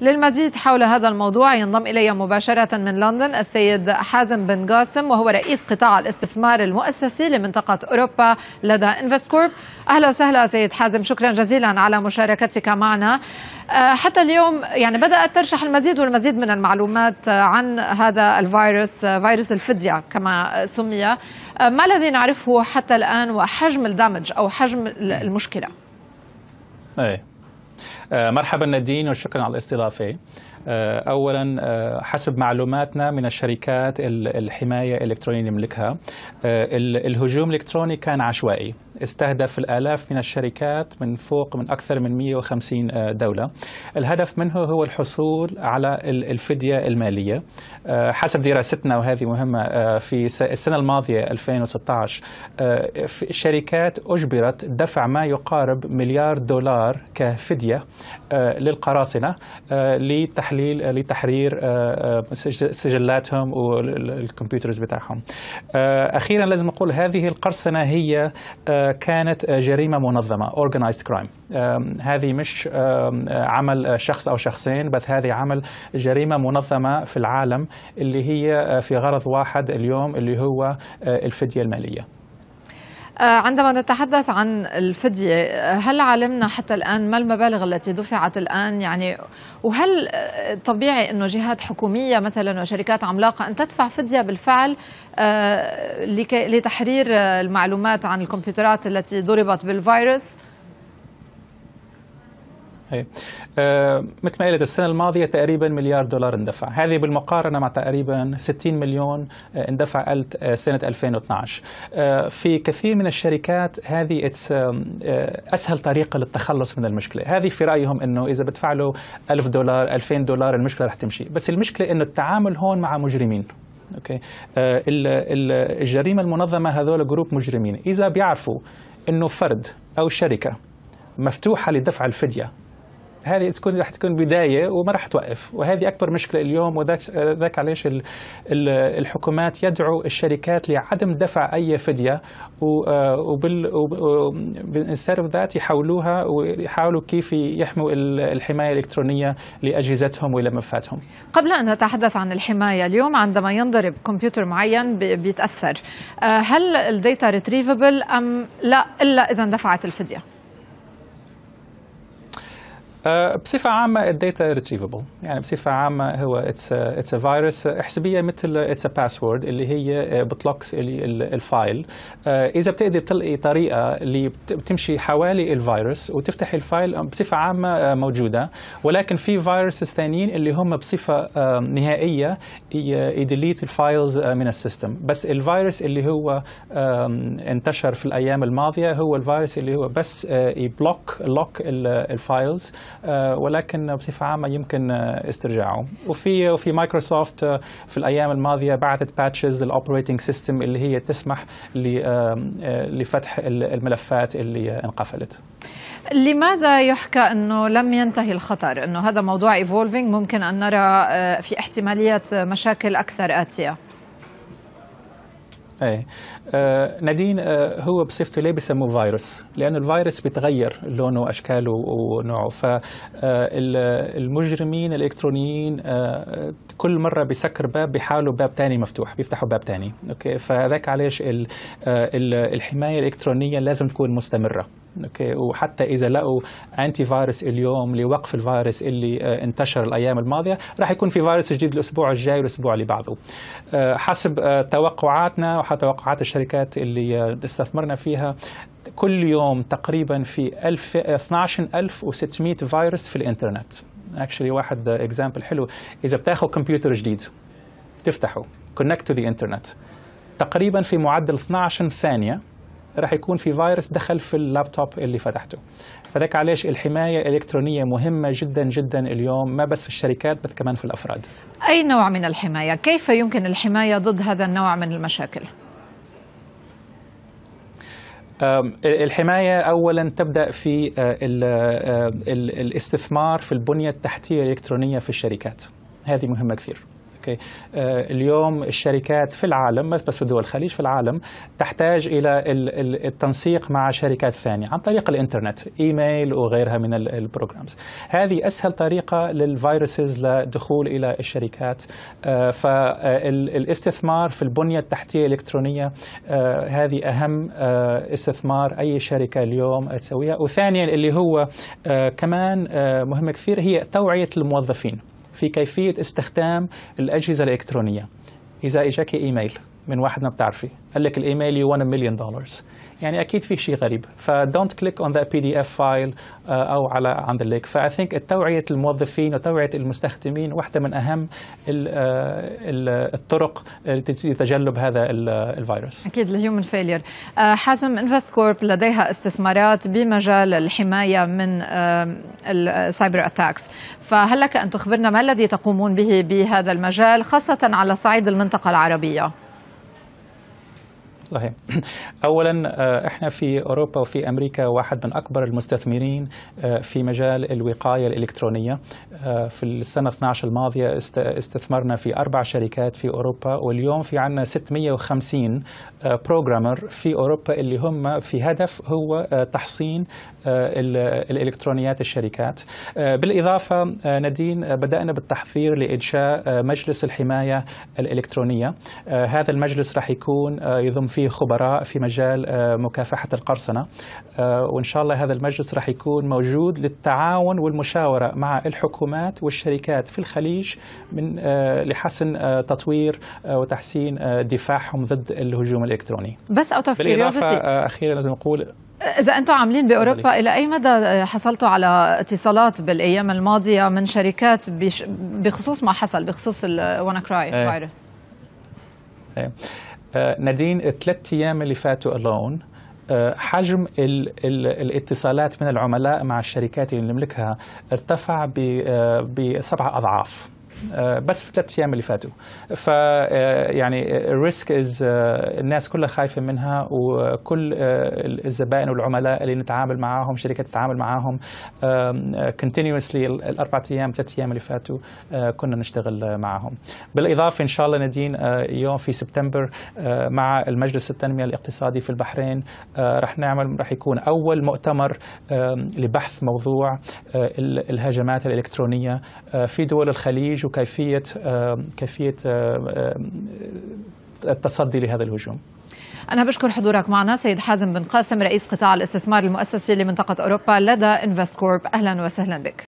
للمزيد حول هذا الموضوع ينضم إلي مباشرة من لندن السيد حازم بن قاسم وهو رئيس قطاع الاستثمار المؤسسي لمنطقة أوروبا لدى انفستكورب أهلا وسهلا سيد حازم شكرا جزيلا على مشاركتك معنا آه، حتى اليوم يعني بدأت ترشح المزيد والمزيد من المعلومات آه، عن هذا الفيروس آه، فيروس الفدية كما سمي ما الذي نعرفه حتى الآن وحجم الدمج أو حجم المشكلة أي. آه، مرحبا نادين وشكرا على الاستضافه. آه، اولا آه، حسب معلوماتنا من الشركات الحمايه الالكترونيه اللي نملكها الهجوم الالكتروني كان عشوائي استهدف الآلاف من الشركات من فوق من أكثر من 150 آه، دولة الهدف منه هو الحصول على الفدية المالية آه، حسب دراستنا وهذه مهمة آه، في السنة الماضية 2016 شركات أجبرت دفع ما يقارب مليار دولار كفدية للقراصنة لتحليل لتحرير سجلاتهم والكمبيوترز بتاعهم أخيرا لازم أقول هذه القرصنة هي كانت جريمة منظمة organized crime هذه مش عمل شخص أو شخصين بل هذه عمل جريمة منظمة في العالم اللي هي آه، في غرض واحد اليوم اللي هو آه، الفدية المالية آه، عندما نتحدث عن الفدية آه، هل علمنا حتى الآن ما المبالغ التي دفعت الآن يعني وهل آه، طبيعي أنه جهات حكومية مثلا وشركات عملاقة أن تدفع فدية بالفعل لتحرير المعلومات عن الكمبيوترات التي ضربت بالفيروس أي. طيب. آه مثل ما قلت السنة الماضية تقريبا مليار دولار اندفع هذه بالمقارنة مع تقريبا 60 مليون اندفع آه، سنة 2012 آه في كثير من الشركات هذه آه، أسهل طريقة للتخلص من المشكلة هذه في رأيهم أنه إذا بتفعلوا 1000 دولار 2000 دولار المشكلة رح تمشي بس المشكلة أنه التعامل هون مع مجرمين اوكي آه الجريمه المنظمه هذول جروب مجرمين اذا بيعرفوا انه فرد او شركه مفتوحه لدفع الفديه هذه تكون راح تكون بدايه وما راح توقف وهذه اكبر مشكله اليوم وذاك ذاك علاش الحكومات يدعو الشركات لعدم دفع اي فديه آه، وبال instead يحولوها ويحاولوا كيف يحموا الحمايه الالكترونيه لاجهزتهم ولمفاتهم. قبل ان نتحدث عن الحمايه اليوم عندما ينضرب كمبيوتر معين بيتاثر آه، هل الداتا ريتريفبل ام لا الا اذا دفعت الفديه؟ آه، بصفه عامه الداتا ريتريفبل يعني بصفه عامه هو اتس اتس فيروس احسبية مثل اتس باسورد اللي هي آه، بتلوك الفايل آه، اذا بتقدر تلقي طريقه اللي بتمشي حوالي الفيروس وتفتح الفايل بصفه عامه موجوده ولكن في فيروس ثانيين اللي هم بصفه نهائيه يديليت الفايلز من السيستم بس الفيروس اللي هو انتشر في الايام الماضيه هو الفيروس اللي هو بس يبلوك لوك الفايلز آه، ولكن بصفه عامه يمكن آه، استرجاعه وفي وفي مايكروسوفت آه، في الايام الماضيه بعثت باتشز للاوبريتنج سيستم اللي هي تسمح لفتح الملفات اللي انقفلت لماذا يحكى انه لم ينتهي الخطر انه هذا موضوع ايفولفينج ممكن ان نرى في احتماليه مشاكل اكثر اتيه ايه آه نادين آه هو بصفته ليه بسموه فيروس؟ لأن الفيروس بيتغير لونه وأشكاله ونوعه فالمجرمين آه، الإلكترونيين آه كل مره بيسكر باب بيحاولوا باب تاني مفتوح بيفتحوا باب تاني اوكي فذاك علاش آه، الحمايه الالكترونيه لازم تكون مستمره اوكي وحتى اذا لقوا انتي فايروس اليوم لوقف الفيروس اللي آه، انتشر الايام الماضيه راح يكون في فيروس جديد الاسبوع الجاي والاسبوع اللي بعده آه، حسب توقعاتنا وحتى توقعات الشركات اللي استثمرنا فيها كل يوم تقريبا في 12600 فيروس في الانترنت اكشلي واحد اكزامبل حلو اذا بتاخذ كمبيوتر جديد تفتحه كونكت تو ذا انترنت تقريبا في معدل 12 ثانيه راح يكون في فيروس دخل في اللابتوب اللي فتحته فذاك علاش الحماية الإلكترونية مهمة جدا جدا اليوم ما بس في الشركات بس كمان في الأفراد أي نوع من الحماية؟ كيف يمكن الحماية ضد هذا النوع من المشاكل؟ الحماية أولا تبدأ في آه، آه، الاستثمار في البنية التحتية الإلكترونية في الشركات هذه مهمة كثير اوكي آه، اليوم الشركات في العالم بس في دول الخليج في العالم تحتاج الى التنسيق مع شركات ثانيه عن طريق الانترنت ايميل وغيرها من البروجرامز هذه اسهل طريقه للفيروسز لدخول الى الشركات آه، فالاستثمار آه، في البنيه التحتيه الالكترونيه هذه اهم استثمار اي شركه اليوم تسويها وثانيا اللي هو كمان مهم كثير هي توعيه الموظفين في كيفية استخدام الأجهزة الإلكترونية إذا إجاك إيميل من واحد ما بتعرفي قال لك الايميل يو 1 مليون دولار يعني اكيد في شيء غريب فدونت كليك اون ذا بي دي اف فايل او على عند الليك فاي ثينك توعيه الموظفين وتوعيه المستخدمين واحده من اهم الـ آه، الـ الطرق لتجنب هذا آه، الفيروس اكيد الهيومن آه، فيلير حازم انفست كورب لديها استثمارات بمجال الحمايه من السايبر اتاكس فهل لك ان تخبرنا ما الذي تقومون به بهذا المجال خاصه على صعيد المنطقه العربيه صحيح اولا آه، احنا في اوروبا وفي امريكا واحد من اكبر المستثمرين آه، في مجال الوقايه الالكترونيه آه، في السنه 12 الماضيه استثمرنا في اربع شركات في اوروبا واليوم في عندنا 650 بروجرامر في اوروبا اللي هم في هدف هو تحصين الالكترونيات الشركات بالاضافه ندين بدانا بالتحضير لانشاء مجلس الحمايه الالكترونيه هذا المجلس راح يكون يضم في خبراء في مجال آه، مكافحة القرصنة آه، وإن شاء الله هذا المجلس راح يكون موجود للتعاون والمشاورة مع الحكومات والشركات في الخليج من آه، لحسن تطوير وتحسين دفاعهم ضد الهجوم الإلكتروني بس أو بالإضافة أخيرا لازم أقول إذا أنتم عاملين بأوروبا إلى أي مدى حصلتوا على اتصالات بالأيام الماضية من شركات بخصوص ما حصل بخصوص الوانا كراي فيروس؟ آه، نادين الثلاث ايام اللي فاتوا الون آه، حجم الـ الـ الاتصالات من العملاء مع الشركات اللي نملكها ارتفع آه، بسبعة أضعاف آه، بس في ثلاث ايام اللي فاتوا ف آه، يعني الريسك آه، از الناس كلها خايفه منها وكل الزبائن والعملاء اللي نتعامل معاهم شركات تتعامل معاهم كونتينيوسلي الاربع ايام ثلاث ايام اللي فاتوا كنا نشتغل معاهم بالاضافه ان شاء الله نادين يوم في سبتمبر مع المجلس التنميه الاقتصادي في البحرين رح نعمل رح يكون اول مؤتمر لبحث موضوع الهجمات الالكترونيه في دول الخليج يعيشوا كيفيه كيفيه التصدي لهذا الهجوم. أنا بشكر حضورك معنا سيد حازم بن قاسم رئيس قطاع الاستثمار المؤسسي لمنطقة أوروبا لدى إنفست كورب أهلا وسهلا بك